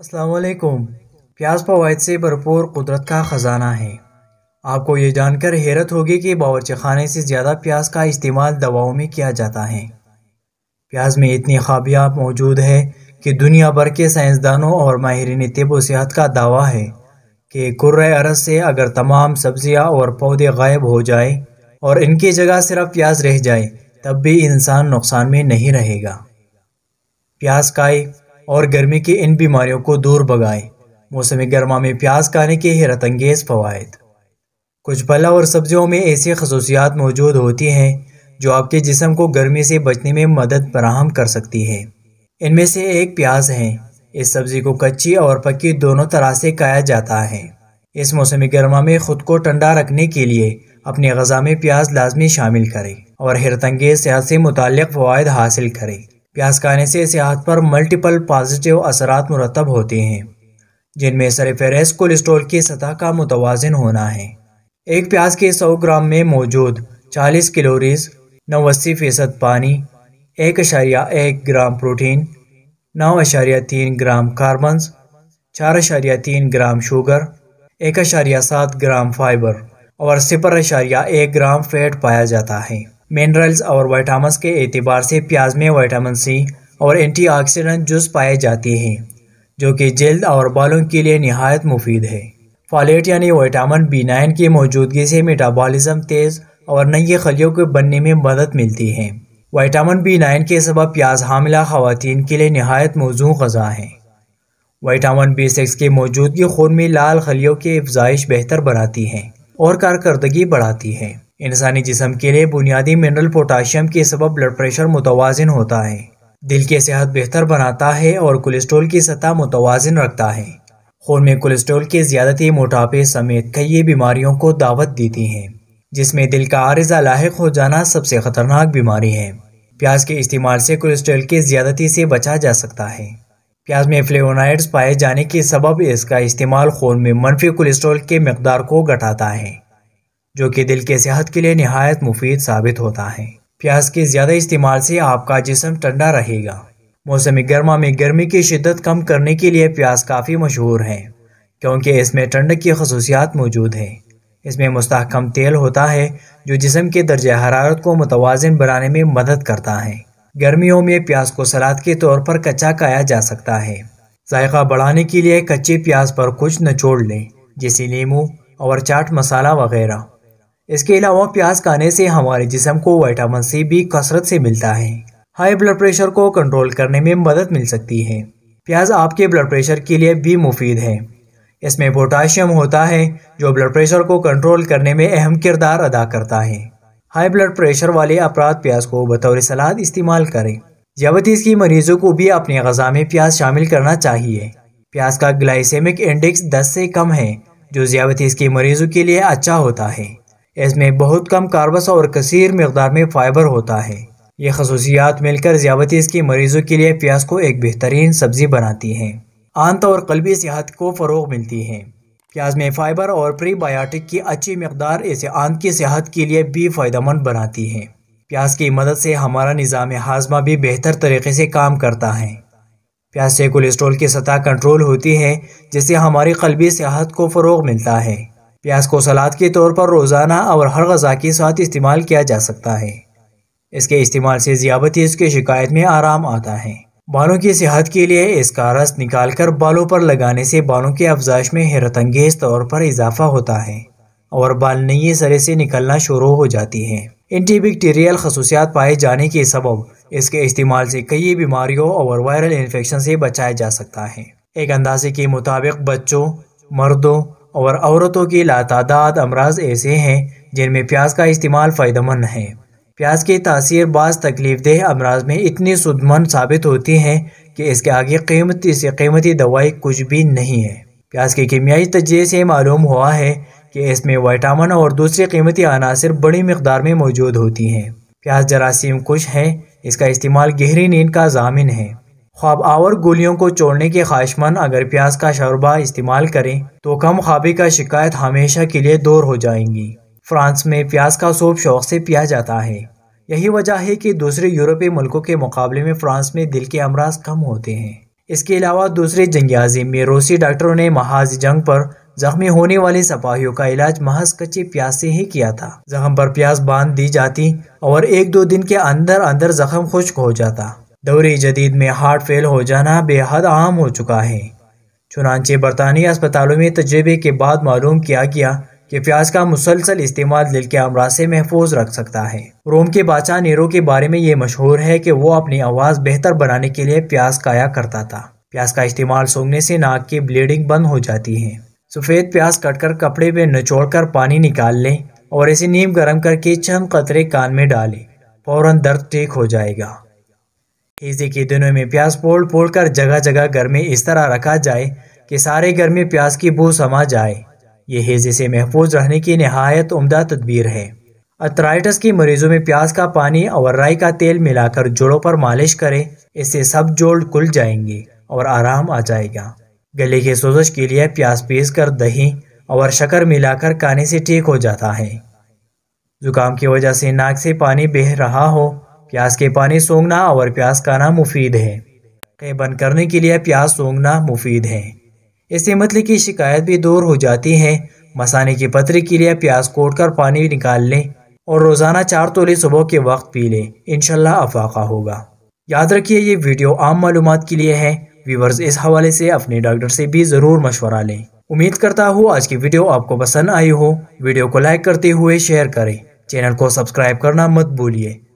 असलकुम प्याज फवाद से भरपूर कुदरत का ख़जाना है आपको ये जानकर हैरत होगी कि बावरची खाने से ज़्यादा प्याज का इस्तेमाल दवाओं में किया जाता है प्याज में इतनी ख़ामियाँ मौजूद है कि दुनिया भर के साइंसदानों और माहरीन तब सेहत का दावा है कि कुर्र अरस से अगर तमाम सब्जियाँ और पौधे गायब हो जाए और इनकी जगह सिर्फ प्याज रह जाए तब भी इंसान नुकसान में नहीं रहेगा प्याज का और गर्मी की इन बीमारियों को दूर भगाएं मौसम गर्मा में प्याज खाने के हैरत अंगेज फ़वाद कुछ फल और सब्जियों में ऐसी खसूसियात मौजूद होती हैं जो आपके जिसम को गर्मी से बचने में मदद फराहम कर सकती है इनमें से एक प्याज है इस सब्जी को कच्ची और पक्की दोनों तरह से खाया जाता है इस मौसम गर्मा में खुद को ठंडा रखने के लिए अपनी गजा में प्याज लाजमी शामिल करें और हिरतंगेज सेहत से मुतल फ़वाद हासिल करें प्याज खाने से सेहत पर मल्टीपल पॉजिटिव असरात मुरतब होते हैं जिनमें सरफहरस कोलेस्ट्रॉल की सतह का मुतवाजन होना है एक प्याज के 100 ग्राम में मौजूद 40 कैलोरीज नवासी फ़ीसद पानी एक अशारिया एक ग्राम प्रोटीन नौ अशारिया तीन ग्राम कार्बन चार अशारिया तीन ग्राम शुगर एक अशारिया सात ग्राम फाइबर और सिपर अशारिया एक ग्राम फैट पाया जाता है मिनरल्स और वाइटामस के एतबार से प्याज में वाइटामिन सी और एंटीऑक्सीडेंट जूस पाए जाते हैं जो कि जल्द और बालों के लिए नहायत मुफीद है फॉलेट यानी वाइटामिन बी नाइन की मौजूदगी से मेटाबॉलिज्म तेज़ और नई खलियों के बनने में मदद मिलती है वाइटामिन बी नाइन के सबब प्याज हामिला खातन के लिए नहायत मौजू गज़ा है वाइटामिन बी सिक्स की मौजूदगी खून में लाल खलियों की अफजाइश बेहतर बनाती है और कारकर्दगी बढ़ाती है इंसानी जिसम के लिए बुनियादी मिनरल पोटाशियम के सब ब्लड प्रेशर मुतवाजन होता है दिल की सेहत बेहतर बनाता है और कोलेस्ट्रोल की सतह मुतवाजन रखता है खून में कोलेस्ट्रोल के ज़्यादती मोटापे समेत कई बीमारियों को दावत देती हैं जिसमें दिल का आरजा लाक हो जाना सबसे ख़तरनाक बीमारी है प्याज के इस्तेमाल से कोलेस्ट्रोल के ज़्यादती से बचा जा सकता है प्याज में फ्लेवोनाइड्स पाए जाने के सबब इसका इस्तेमाल खून में मनफी कोलेस्ट्रोल के मकदार को घटाता है जो कि दिल के सेहत के लिए नहायत मुफीद साबित होता है प्याज के ज़्यादा इस्तेमाल से आपका जिसम ठंडा रहेगा मौसम गर्मा में गर्मी की शिद्दत कम करने के लिए प्याज काफ़ी मशहूर है क्योंकि इसमें ठंड की खसूसियात मौजूद हैं इसमें मुस्तकम तेल होता है जो जिसम के दर्ज हरारत को मुतवाजन बनाने में मदद करता है गर्मियों में प्याज को सलाद के तौर पर कच्चा खाया जा सकता है जायका बढ़ाने के लिए कच्चे प्याज पर कुछ नचोड़ लें जैसे नींबू और चाट मसाला वगैरह इसके अलावा प्याज खाने से हमारे जिसम को वाइटामिन सी भी कसरत से मिलता है हाई ब्लड प्रेशर को कंट्रोल करने में मदद मिल सकती है प्याज आपके ब्लड प्रेशर के लिए भी मुफीद है इसमें पोटाशियम होता है जो ब्लड प्रेशर को कंट्रोल करने में अहम किरदार अदा करता है हाई ब्लड प्रेशर वाले अफराद प्याज को बतौर सलाद इस्तेमाल करें जबतीस की मरीजों को भी अपनी गजा में प्याज शामिल करना चाहिए प्याज का ग्लाइसेमिक इंडेक्स 10 से कम है जो जयाबतीस के मरीजों के लिए अच्छा होता है इसमें बहुत कम कार्बस और कसर मकदार में फाइबर होता है ये खसूसियात मिलकर ज्यावतीस के मरीजों के लिए प्याज को एक बेहतरीन सब्जी बनाती हैं आंत और कलबी सेहत को फ़रोग मिलती है प्याज में फ़ाइबर और प्रीबायोटिक की अच्छी मकदार इसे आंत की सेहत के लिए भी फ़ायदेमंद बनाती है प्याज की मदद से हमारा निज़ाम हाजमा भी बेहतर तरीके से काम करता है प्याज से कोलेस्ट्रोल की सतह कंट्रोल होती है जिससे हमारी कलबी सेहत को फ़रोग मिलता है प्याज को सलाद के तौर पर रोज़ाना और हर गज़ा के साथ इस्तेमाल किया जा सकता है इसके इस्तेमाल से ज़ियाबतीज़ की शिकायत में आराम आता है बालों की सेहत के लिए इसका रस निकाल कर बालों पर लगाने से बालों के अफजाइश में हैरत अंगेज तौर पर इजाफा होता है और बाल नई सरे से निकलना शुरू हो जाती है एंटीबैक्टीरियल खसूसियात पाए जाने के सबब इसके इस्तेमाल से कई बीमारियों और वायरल इन्फेक्शन से बचाया जा सकता है एक अंदाजे के मुताबिक बच्चों मर्दों और औरतों की लातादाद अमराज ऐसे हैं जिनमें प्याज का इस्तेमाल फ़ायदेमंद है प्याज की तासीर बाज़ तकलीफ़देह अमराज में इतनी सुदमंद साबित होती हैं कि इसके आगे कीमती से कीमती दवाई कुछ भी नहीं है प्याज की कीमियाई तजिए से मालूम हुआ है कि इसमें वाइटामिन और दूसरे कीमती अनासर बड़ी मकदार में मौजूद होती हैं प्याज जरासीम कुछ हैं इसका इस्तेमाल गहरी नींद का जामिन है ख्वाब आवर गोलियों को छोड़ने के ख्वाहिशमंद अगर प्याज का शरबा इस्तेमाल करें तो कम ख्वाबी का शिकायत हमेशा के लिए दूर हो जाएंगी फ्रांस में प्याज का सोप शौक से पिया जाता है यही वजह है कि दूसरे यूरोपीय मुल्कों के मुकाबले में फ्रांस में दिल के अमराज कम होते हैं इसके अलावा दूसरे जंग में रूसी डॉक्टरों ने महाज जंग पर जख्मी होने वाले सपाहियों का इलाज महज कच्चे प्याज से ही किया था जख्म पर प्याज बांध दी जाती और एक दो दिन के अंदर अंदर जख्म खुश्क हो जाता दौरे जदीद में हार्ट फेल हो जाना बेहद आम हो चुका है चुनानचे बरतानी अस्पतालों में तजर्बे के बाद मालूम किया गया कि प्याज का मुसलसल इस्तेमाल दिल के अमराज से महफूज रख सकता है रोम के बादशाह नीरो के बारे में ये मशहूर है कि वो अपनी आवाज़ बेहतर बनाने के लिए प्याज काया करता था प्याज का इस्तेमाल सूंघने से नाक की ब्लीडिंग बंद हो जाती है सफ़ेद प्याज कटकर कपड़े पे नचोड़ कर पानी निकाल लें और इसे नीम गर्म करके चंद कतरे कान में डालें फौरन दर्द ठीक हो जाएगा ईजे के दिनों में प्याज फोड़ फोड़ कर जगह जगह घर में इस तरह रखा जाए कि सारे घर में प्याज की बू समा जाए ये हेजे से महफूज रहने की नहायत उमदा तदबीर है अथराइटस के मरीजों में प्याज का पानी और राई का तेल मिलाकर जोड़ों पर मालिश करें इससे सब जोड़ खुल जाएंगे और आराम आ जाएगा गले की सोजश के लिए प्याज पीस कर दही और शकर मिलाकर खाने से ठीक हो जाता है जुकाम की वजह से नाक से पानी बह रहा हो प्याज के पानी सोंगना और प्याज खाना मुफीद है के बंद करने के लिए प्याज सोंगना मुफीद है इससे मतलब की शिकायत भी दूर हो जाती है मसाने की पत्र के लिए प्याज कोट कर पानी निकाल लें और रोज़ाना चार तोले सुबह के वक्त पी लें इनशाला अफाका होगा याद रखिए ये वीडियो आम मालूम के लिए है व्यूवर्स इस हवाले से अपने डॉक्टर से भी ज़रूर मशवरा लें उम्मीद करता हूँ आज की वीडियो आपको पसंद आई हो वीडियो को लाइक करते हुए शेयर करें चैनल को सब्सक्राइब करना मत भूलिए